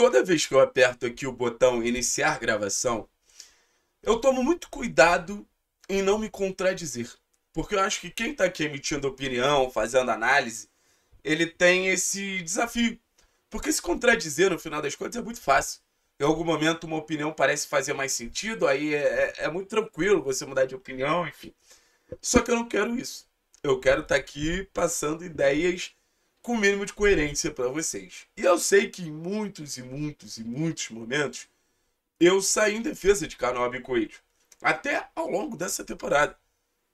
toda vez que eu aperto aqui o botão iniciar gravação, eu tomo muito cuidado em não me contradizer. Porque eu acho que quem está aqui emitindo opinião, fazendo análise, ele tem esse desafio. Porque se contradizer, no final das contas, é muito fácil. Em algum momento, uma opinião parece fazer mais sentido, aí é, é, é muito tranquilo você mudar de opinião, enfim. Só que eu não quero isso. Eu quero estar tá aqui passando ideias com o mínimo de coerência para vocês. E eu sei que em muitos e muitos e muitos momentos eu saí em defesa de Canoa e Coelho, até ao longo dessa temporada.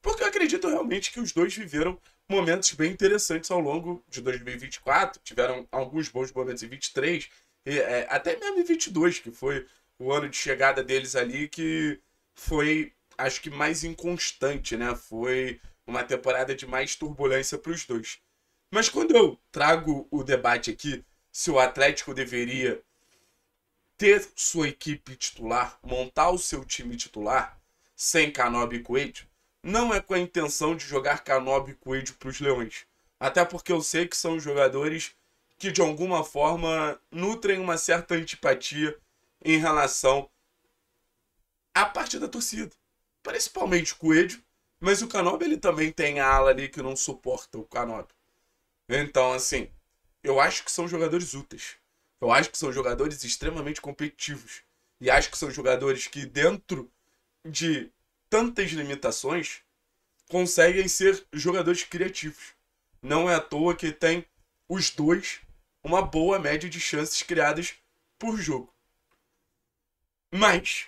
Porque eu acredito realmente que os dois viveram momentos bem interessantes ao longo de 2024, tiveram alguns bons momentos em 23, e, é, até mesmo em 22, que foi o ano de chegada deles ali, que foi, acho que mais inconstante, né? Foi uma temporada de mais turbulência para os dois. Mas quando eu trago o debate aqui se o Atlético deveria ter sua equipe titular, montar o seu time titular sem Canobi e Coelho, não é com a intenção de jogar Canobi e Coelho para os Leões. Até porque eu sei que são jogadores que de alguma forma nutrem uma certa antipatia em relação à parte da torcida. Principalmente o Coelho, mas o Canobi ele também tem a ala ali que não suporta o Canobi. Então, assim, eu acho que são jogadores úteis. Eu acho que são jogadores extremamente competitivos. E acho que são jogadores que, dentro de tantas limitações, conseguem ser jogadores criativos. Não é à toa que tem os dois uma boa média de chances criadas por jogo. Mas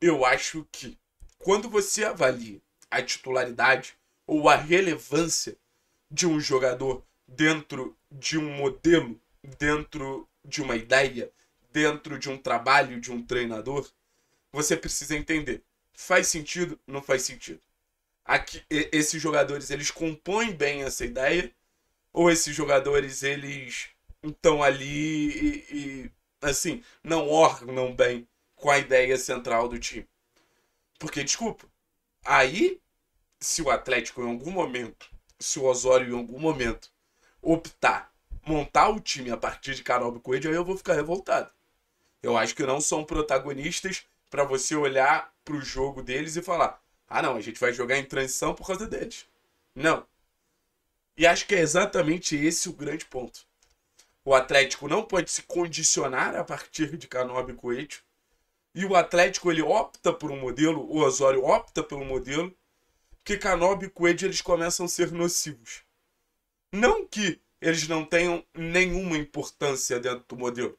eu acho que quando você avalia a titularidade ou a relevância de um jogador dentro de um modelo, dentro de uma ideia, dentro de um trabalho de um treinador, você precisa entender. Faz sentido? Não faz sentido. Aqui, esses jogadores eles compõem bem essa ideia ou esses jogadores eles estão ali e, e assim não ornam bem com a ideia central do time. Porque desculpa, aí se o Atlético em algum momento se o Osório em algum momento optar montar o time a partir de Carol Coelho aí eu vou ficar revoltado. Eu acho que não são protagonistas para você olhar para o jogo deles e falar: ah, não, a gente vai jogar em transição por causa deles. Não. E acho que é exatamente esse o grande ponto. O Atlético não pode se condicionar a partir de Canobi Coelho. E o Atlético ele opta por um modelo, o Osório opta pelo modelo que Canob e Coelho eles começam a ser nocivos. Não que eles não tenham nenhuma importância dentro do modelo.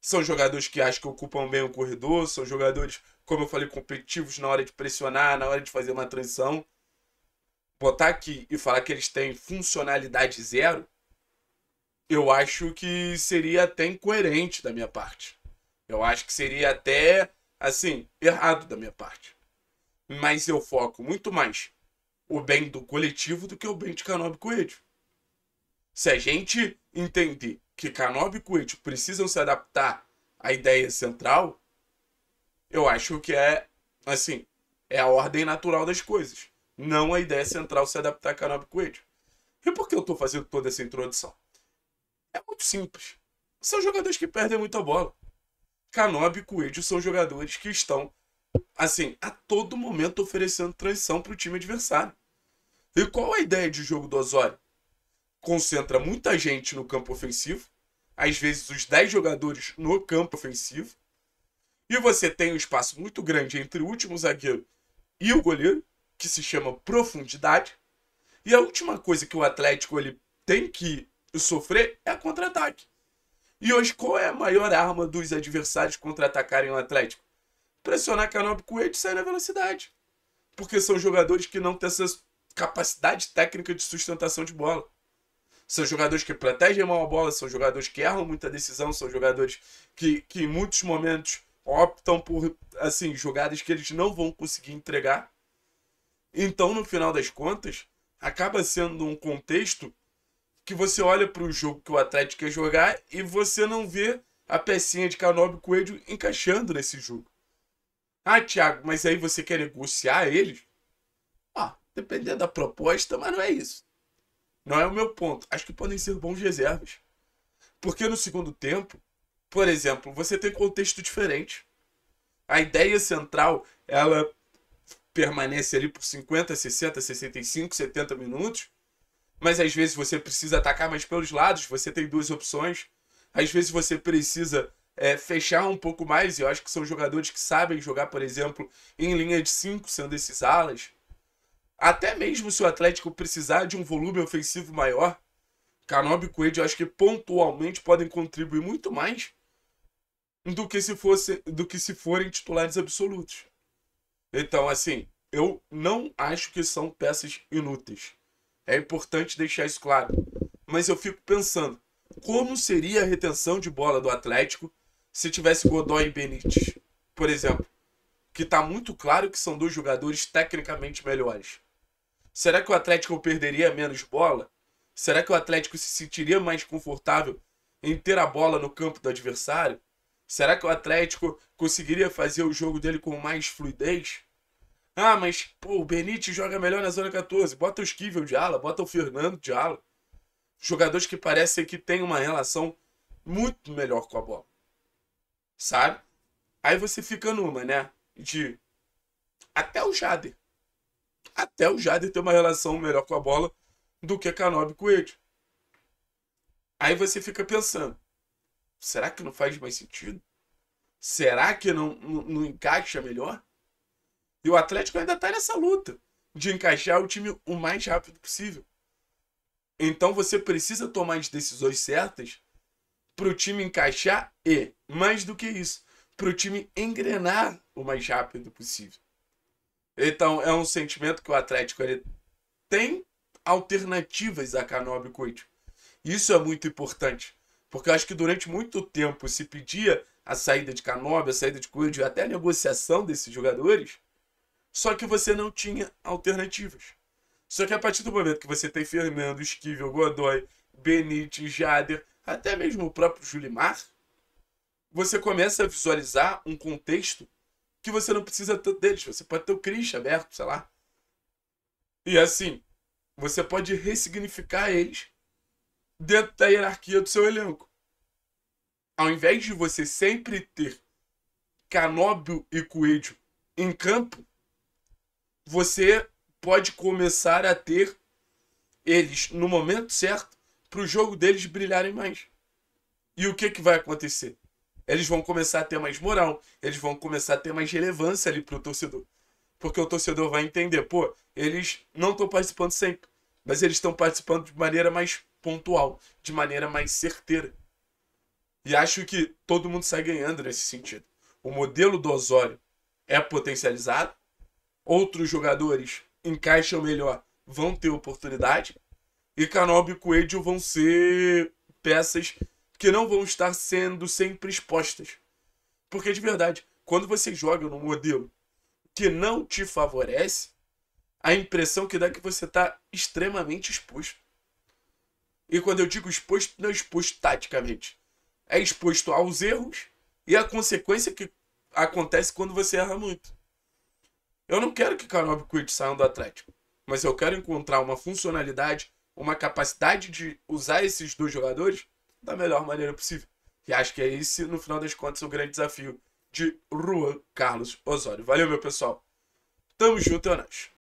São jogadores que acho que ocupam bem o corredor, são jogadores, como eu falei, competitivos na hora de pressionar, na hora de fazer uma transição. Botar aqui e falar que eles têm funcionalidade zero, eu acho que seria até incoerente da minha parte. Eu acho que seria até, assim, errado da minha parte. Mas eu foco muito mais o bem do coletivo do que o bem de Canob Coelho. Se a gente entender que Canob e Coelho precisam se adaptar à ideia central, eu acho que é, assim, é a ordem natural das coisas. Não a ideia central se adaptar a Canob e Coelho. E por que eu estou fazendo toda essa introdução? É muito simples. São jogadores que perdem muita bola. Canob e Coelho são jogadores que estão assim, a todo momento oferecendo transição para o time adversário. E qual a ideia de jogo do Osório? Concentra muita gente no campo ofensivo, às vezes os 10 jogadores no campo ofensivo, e você tem um espaço muito grande entre o último zagueiro e o goleiro, que se chama profundidade. E a última coisa que o Atlético ele tem que sofrer é contra-ataque. E hoje, qual é a maior arma dos adversários contra-atacarem o Atlético? pressionar Canóbio Coelho e sair na velocidade. Porque são jogadores que não têm essa capacidade técnica de sustentação de bola. São jogadores que protegem mal a bola, são jogadores que erram muita decisão, são jogadores que, que em muitos momentos optam por assim jogadas que eles não vão conseguir entregar. Então, no final das contas, acaba sendo um contexto que você olha para o jogo que o Atlético quer jogar e você não vê a pecinha de Canobi Coelho encaixando nesse jogo. Ah, Tiago, mas aí você quer negociar eles? Ah, dependendo da proposta, mas não é isso. Não é o meu ponto. Acho que podem ser bons reservas. Porque no segundo tempo, por exemplo, você tem contexto diferente. A ideia central, ela permanece ali por 50, 60, 65, 70 minutos. Mas às vezes você precisa atacar mais pelos lados, você tem duas opções. Às vezes você precisa é, fechar um pouco mais. Eu acho que são jogadores que sabem jogar, por exemplo, em linha de 5, sendo esses alas. Até mesmo se o Atlético precisar de um volume ofensivo maior, Canobi e Coelho, eu acho que pontualmente podem contribuir muito mais do que se fosse do que se forem titulares absolutos. Então, assim, eu não acho que são peças inúteis. É importante deixar isso claro. Mas eu fico pensando, como seria a retenção de bola do Atlético se tivesse Godoy e Benítez, por exemplo, que tá muito claro que são dois jogadores tecnicamente melhores. Será que o Atlético perderia menos bola? Será que o Atlético se sentiria mais confortável em ter a bola no campo do adversário? Será que o Atlético conseguiria fazer o jogo dele com mais fluidez? Ah, mas pô, o Benítez joga melhor na zona 14. Bota o Esquivel de ala, bota o Fernando de ala. Jogadores que parecem que têm uma relação muito melhor com a bola sabe? Aí você fica numa, né? De. Até o Jader. Até o Jader ter uma relação melhor com a bola do que a Canobi com ele. Aí você fica pensando: será que não faz mais sentido? Será que não, não, não encaixa melhor? E o Atlético ainda tá nessa luta de encaixar o time o mais rápido possível. Então você precisa tomar as decisões certas para o time encaixar e, mais do que isso, para o time engrenar o mais rápido possível. Então, é um sentimento que o Atlético ele tem alternativas a e Coelho. Isso é muito importante, porque eu acho que durante muito tempo se pedia a saída de Canobi, a saída de Coelho, até a negociação desses jogadores, só que você não tinha alternativas. Só que a partir do momento que você tem Fernando, Esquivel, Godoy, Benítez, Jader, até mesmo o próprio Julimar, você começa a visualizar um contexto que você não precisa tanto deles. Você pode ter o Chris aberto, sei lá. E assim, você pode ressignificar eles dentro da hierarquia do seu elenco. Ao invés de você sempre ter Canóbio e Coelho em campo, você pode começar a ter eles no momento certo para o jogo deles brilharem mais. E o que, que vai acontecer? Eles vão começar a ter mais moral, eles vão começar a ter mais relevância ali para o torcedor. Porque o torcedor vai entender, pô, eles não estão participando sempre, mas eles estão participando de maneira mais pontual, de maneira mais certeira. E acho que todo mundo sai ganhando nesse sentido. O modelo do Osório é potencializado, outros jogadores encaixam melhor, vão ter oportunidade, e Canobi e Coelho vão ser peças que não vão estar sendo sempre expostas. Porque de verdade, quando você joga num modelo que não te favorece, a impressão que dá é que você está extremamente exposto. E quando eu digo exposto, não é exposto taticamente. É exposto aos erros e a consequência que acontece quando você erra muito. Eu não quero que e Coelho saia do Atlético, mas eu quero encontrar uma funcionalidade uma capacidade de usar esses dois jogadores da melhor maneira possível. E acho que é esse, no final das contas, o grande desafio de Juan Carlos Osório. Valeu, meu pessoal. Tamo junto, é nóis.